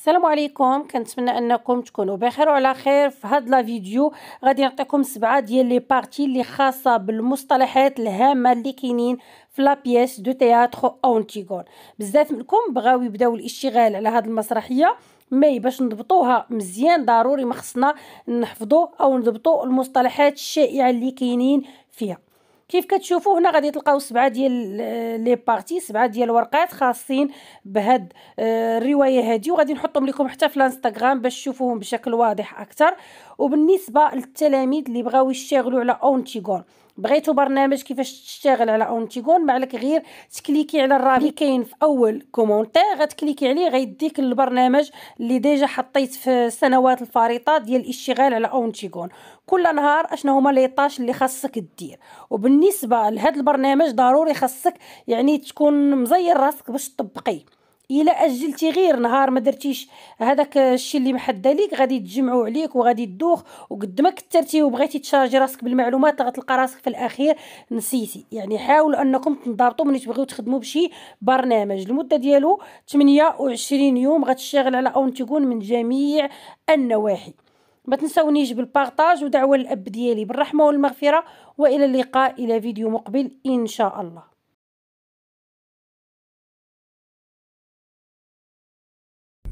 السلام عليكم كنتمنى انكم تكونوا بخير وعلى خير في هاد لا فيديو غادي نعطيكم سبعه ديال لي بارتي اللي خاصه بالمصطلحات الهامه اللي كاينين في لا بيس دو تياترو اونتيغون بزاف منكم بغاو يبداو الاشتغال على هاد المسرحيه مي باش نضبطوها مزيان ضروري ما خصنا نحفظوا او نضبطوا المصطلحات الشائعه اللي كاينين فيها كيف كتشوفوا هنا غادي تلقاو سبعه ديال لي بارتي سبعه ديال الورقات خاصين بهاد آه، الروايه هادي وغادي نحطهم لكم حتى في الانستغرام باش تشوفوهم بشكل واضح اكثر وبالنسبه للتلاميذ اللي بغاو يشتغلوا على اونتيغون بغيتو برنامج كيفاش تشتغل على اونتيغون ما عليك غير تكليكي على الرابط اللي كاين في اول كومونتير غتكليكي عليه غيديك البرنامج اللي ديجا حطيت في السنوات الفريطه ديال الاشتغال على اونتيغون كل نهار اشنو هما لي طاش اللي خاصك دير وبالنسبه لهذا البرنامج ضروري خاصك يعني تكون مزير راسك باش تطبقيه الا اجلتي غير نهار ما درتيش هذاك الشيء اللي محدد ليك غادي يتجمعوا عليك وغادي تدوخ وقد ما كثرتي وبغيتي تشارجي راسك بالمعلومات غتلقى راسك في الاخير نسيتي يعني حاولوا انكم تنضبطوا ملي تبغيو تخدموا بشي برنامج المده ديالو 28 يوم غتشتغل على اون تيكون من جميع النواحي ما تنساونيش بالبارطاج ودعوه للاب ديالي بالرحمه والمغفره والى اللقاء الى فيديو مقبل ان شاء الله